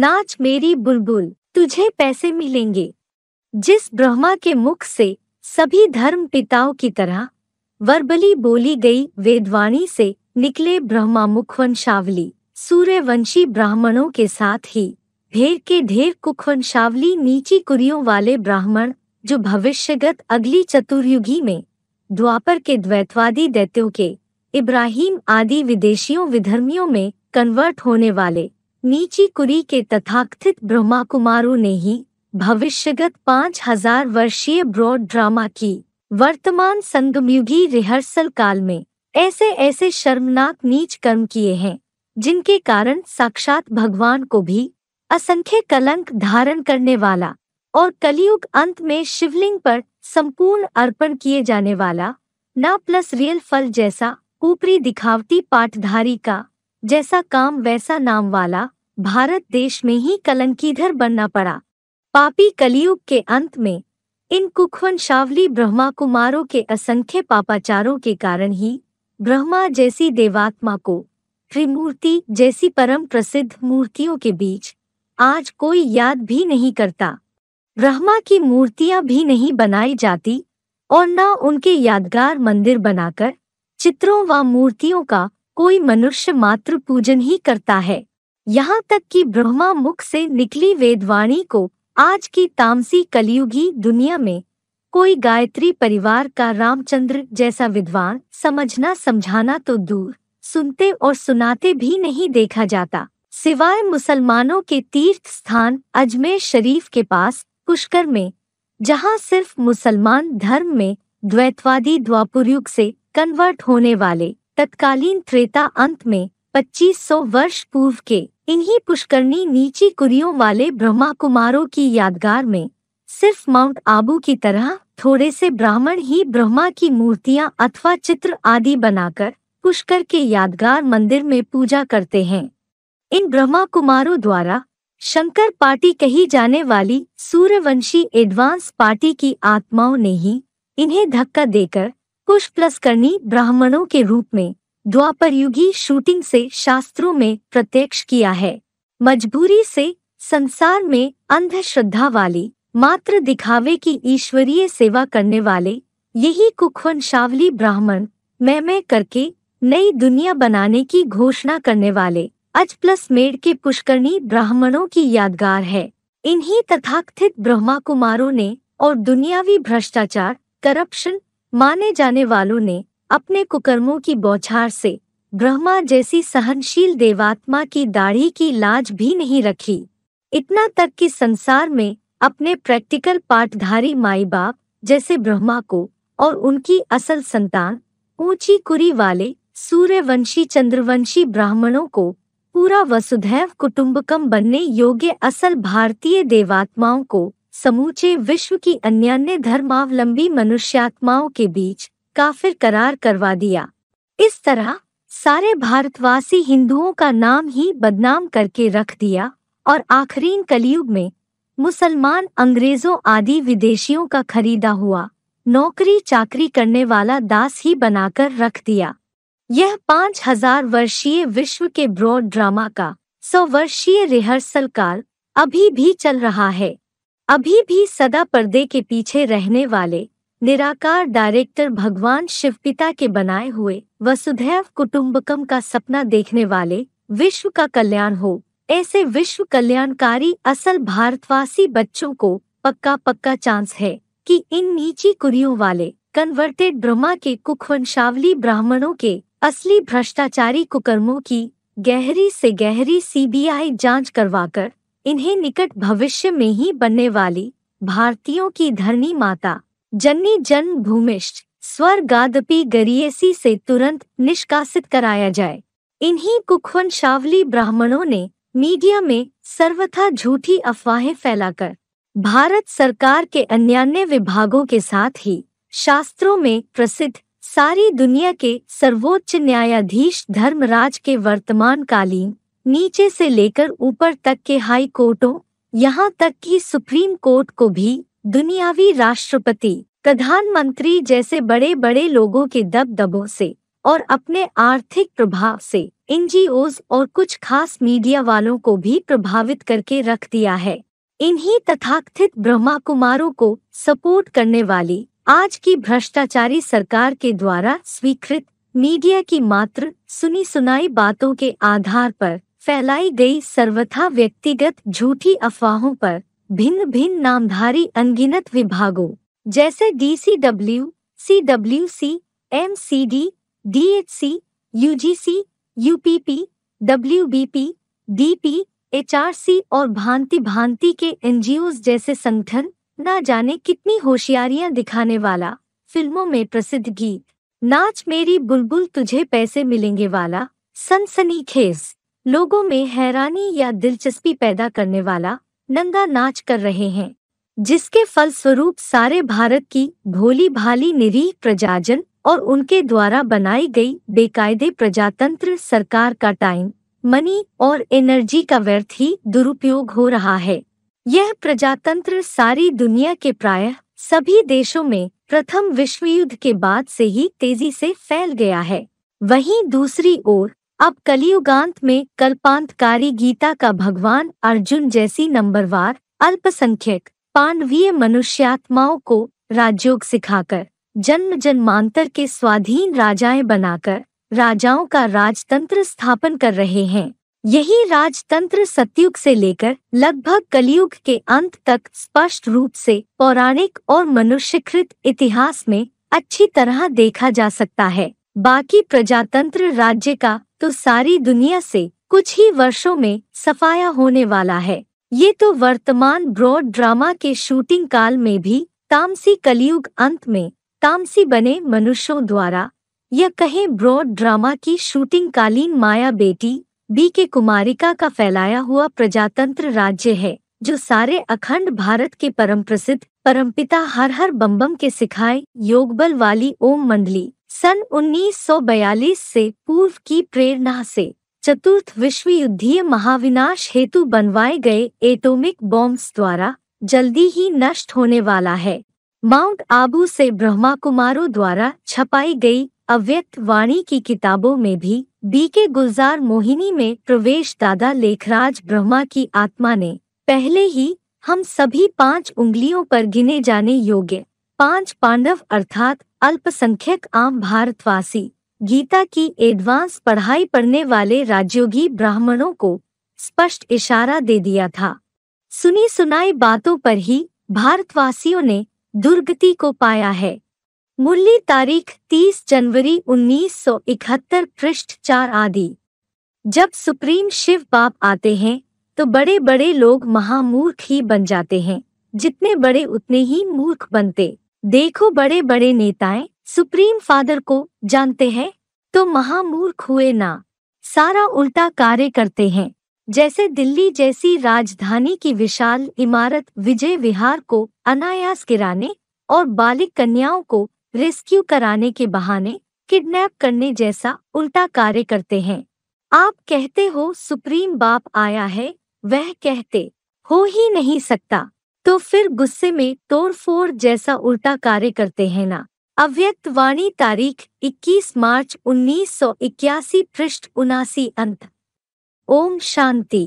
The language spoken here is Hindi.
नाच मेरी बुलबुल तुझे पैसे मिलेंगे जिस ब्रह्मा के मुख से सभी धर्म पिताओं की तरह वर्बली बोली गई वेदवाणी से निकले ब्रह्मा मुखवंशावली सूर्यवंशी ब्राह्मणों के साथ ही ढेर के ढेर कुखवंशावली नीची कुरियों वाले ब्राह्मण जो भविष्यगत अगली चतुर्युगी में द्वापर के द्वैतवादी दैत्यों के इब्राहिम आदि विदेशियों विधर्मियों में कन्वर्ट होने वाले नीची कुरी के तथाकथित ब्रह्मा कुमारों ने ही भविष्यगत पाँच हजार वर्षीय ब्रॉड ड्रामा की वर्तमान संगमयुगी रिहर्सल काल में ऐसे ऐसे शर्मनाक नीच कर्म किए हैं जिनके कारण साक्षात भगवान को भी असंख्य कलंक धारण करने वाला और कलयुग अंत में शिवलिंग पर संपूर्ण अर्पण किए जाने वाला ना प्लस रियल फल जैसा ऊपरी दिखावती पाठधारी का जैसा काम वैसा नाम वाला भारत देश में ही कलंकीधर बनना पड़ा पापी कलियुग के अंत में इन कुखवंशावली ब्रह्मा कुमारों के असंख्य पापाचारों के कारण ही ब्रह्मा जैसी देवात्मा को त्रिमूर्ति जैसी परम प्रसिद्ध मूर्तियों के बीच आज कोई याद भी नहीं करता ब्रह्मा की मूर्तियां भी नहीं बनाई जाती और न उनके यादगार मंदिर बनाकर चित्रों व मूर्तियों का कोई मनुष्य मात्र पूजन ही करता है यहाँ तक कि ब्रह्मा मुख से निकली वेदवाणी को आज की तामसी कलियुगी दुनिया में कोई गायत्री परिवार का रामचंद्र जैसा विद्वान समझना समझाना तो दूर सुनते और सुनाते भी नहीं देखा जाता सिवाय मुसलमानों के तीर्थ स्थान अजमेर शरीफ के पास पुष्कर में जहां सिर्फ मुसलमान धर्म में द्वैतवादी द्वापुरयुग से कन्वर्ट होने वाले तत्कालीन त्रेता अंत में 2500 वर्ष पूर्व के इन्हीं पुष्करणी नीची कुरियों वाले ब्रह्मा कुमारों की यादगार में सिर्फ माउंट आबू की तरह थोड़े से ब्राह्मण ही ब्रह्मा की मूर्तियां अथवा चित्र आदि बनाकर पुष्कर के यादगार मंदिर में पूजा करते हैं इन ब्रह्मा कुमारों द्वारा शंकर पार्टी कही जाने वाली सूर्यवंशी एडवांस पार्टी की आत्माओं ने ही इन्हें धक्का देकर पुष्प प्लस करनी ब्राह्मणों के रूप में द्वापरयुगी शूटिंग से शास्त्रों में प्रत्यक्ष किया है मजबूरी से संसार में अंधश्रद्धा वाली मात्र दिखावे की ईश्वरीय सेवा करने वाले यही शावली ब्राह्मण मैं मैं करके नई दुनिया बनाने की घोषणा करने वाले अज प्लस मेड के पुष्करणी ब्राह्मणों की यादगार है इन्हीं तथाकथित ब्रह्मा कुमारों ने और दुनियावी भ्रष्टाचार करप्शन माने जाने वालों ने अपने कुकर्मों की बौछार से ब्रह्मा जैसी सहनशील देवात्मा की दाढ़ी की लाज भी नहीं रखी इतना तक कि संसार में अपने प्रैक्टिकल पाठधारी माई बाप जैसे ब्रह्मा को और उनकी असल संतान ऊंची कुरी वाले सूर्यवंशी चंद्रवंशी ब्राह्मणों को पूरा वसुधैव कुटुंबकम बनने योग्य असल भारतीय देवात्माओं को समूचे विश्व की अन्यान्य धर्मावलंबी मनुष्यात्माओं के बीच काफिर करार करवा दिया इस तरह सारे भारतवासी हिंदुओं का नाम ही बदनाम करके रख दिया और आखरीन कलयुग में मुसलमान अंग्रेजों आदि विदेशियों का खरीदा हुआ नौकरी चाकरी करने वाला दास ही बनाकर रख दिया यह पाँच हजार वर्षीय विश्व के ब्रॉड ड्रामा का सौ वर्षीय रिहर्सल काल अभी भी चल रहा है अभी भी सदा पर्दे के पीछे रहने वाले निराकार डायरेक्टर भगवान शिव पिता के बनाए हुए वसुधैव कुटुम्बकम का सपना देखने वाले विश्व का कल्याण हो ऐसे विश्व कल्याणकारी असल भारतवासी बच्चों को पक्का पक्का चांस है कि इन नीची कुरियों वाले कन्वर्टेड ब्रह्मा के कुखवंशावली ब्राह्मणों के असली भ्रष्टाचारी कुकर्मों की गहरी से गहरी सीबीआई जांच करवाकर इन्हें निकट भविष्य में ही बनने वाली भारतीयों की धरनी माता जन्नी जन्म भूमिष्ठ स्वर्गादपि गरियसी से तुरंत निष्कासित कराया जाए इन्हीं शावली ब्राह्मणों ने मीडिया में सर्वथा झूठी अफवाहें फैलाकर भारत सरकार के अन्यान्य विभागों के साथ ही शास्त्रों में प्रसिद्ध सारी दुनिया के सर्वोच्च न्यायाधीश धर्मराज के वर्तमान कालीन नीचे से लेकर ऊपर तक के हाई कोर्टों यहाँ तक कि सुप्रीम कोर्ट को भी दुनियावी राष्ट्रपति प्रधानमंत्री जैसे बड़े बड़े लोगों के दबदबों से और अपने आर्थिक प्रभाव से एन और कुछ खास मीडिया वालों को भी प्रभावित करके रख दिया है इन्हीं तथाकथित ब्रह्मा कुमारों को सपोर्ट करने वाली आज की भ्रष्टाचारी सरकार के द्वारा स्वीकृत मीडिया की मात्र सुनी सुनाई बातों के आधार पर फैलाई गई सर्वथा व्यक्तिगत झूठी अफवाहों पर भिन्न भिन्न नामधारी अनगिनत विभागों जैसे DCW CWC MCD DHC UGC UPP WBP DP HRC और भांति भांति के एनजीओ जैसे संगठन न जाने कितनी होशियारियां दिखाने वाला फिल्मों में प्रसिद्ध गीत नाच मेरी बुलबुल तुझे पैसे मिलेंगे वाला सनसनीखेज लोगों में हैरानी या दिलचस्पी पैदा करने वाला नंगा नाच कर रहे हैं जिसके फलस्वरूप सारे भारत की भोली भाली निरीह प्रजाजन और उनके द्वारा बनाई गई बेकायदे प्रजातंत्र सरकार का टाइम मनी और एनर्जी का व्यर्थ ही दुरुपयोग हो रहा है यह प्रजातंत्र सारी दुनिया के प्राय सभी देशों में प्रथम विश्व युद्ध के बाद से ही तेजी से फैल गया है वहीं दूसरी ओर अब कलियुगांत में कल्पांतकारी गीता का भगवान अर्जुन जैसी नंबरवार अल्पसंख्यक पांडवीय मनुष्यात्माओं को राजयोग सिखाकर जन्म जन्मांतर के स्वाधीन राजाएं बनाकर राजाओं का राजतंत्र स्थापन कर रहे हैं यही राजतंत्र सतयुग से लेकर लगभग कलयुग के अंत तक स्पष्ट रूप से पौराणिक और मनुष्यकृत इतिहास में अच्छी तरह देखा जा सकता है बाकी प्रजातंत्र राज्य का तो सारी दुनिया से कुछ ही वर्षों में सफाया होने वाला है ये तो वर्तमान ब्रॉड ड्रामा के शूटिंग काल में भी तामसी कलयुग अंत में तामसी बने मनुष्यों द्वारा या कहें ब्रॉड ड्रामा की शूटिंग कालीन माया बेटी बी के कुमारिका का फैलाया हुआ प्रजातंत्र राज्य है जो सारे अखंड भारत के परम प्रसिद्ध परमपिता हर हर बम्बम के सिखाए योगबल वाली ओम मंडली सन 1942 से पूर्व की प्रेरणा से चतुर्थ विश्व युद्धीय महाविनाश हेतु बनवाए गए एटॉमिक बॉम्ब्स द्वारा जल्दी ही नष्ट होने वाला है माउंट आबू से ब्रह्मा कुमारों द्वारा छपाई गई अव्यक्त वाणी की किताबों में भी बीके गुलजार मोहिनी में प्रवेश दादा लेखराज ब्रह्मा की आत्मा ने पहले ही हम सभी पांच उंगलियों पर गिने जाने योग्य पांच पांडव अर्थात अल्पसंख्यक आम भारतवासी गीता की एडवांस पढ़ाई पढ़ने वाले राजयोगी ब्राह्मणों को स्पष्ट इशारा दे दिया था सुनी सुनाई बातों पर ही भारतवासियों ने दुर्गति को पाया है मुरली तारीख 30 जनवरी 1971 पृष्ठ चार आदि जब सुप्रीम शिव बाप आते हैं तो बड़े बड़े लोग महामूर्ख ही बन जाते हैं जितने बड़े उतने ही मूर्ख बनते देखो बड़े बड़े नेताएं सुप्रीम फादर को जानते हैं तो महामूर्ख हुए ना सारा उल्टा कार्य करते हैं जैसे दिल्ली जैसी राजधानी की विशाल इमारत विजय विहार को अनायास गिराने और बालिक कन्याओं को रेस्क्यू कराने के बहाने किडनैप करने जैसा उल्टा कार्य करते हैं आप कहते हो सुप्रीम बाप आया है वह कहते हो ही नहीं सकता तो फिर गुस्से में तोड़फोड़ जैसा उल्टा कार्य करते हैं ना अव्यक्त वाणी तारीख 21 मार्च 1981 पृष्ठ उनासी अंत ओम शांति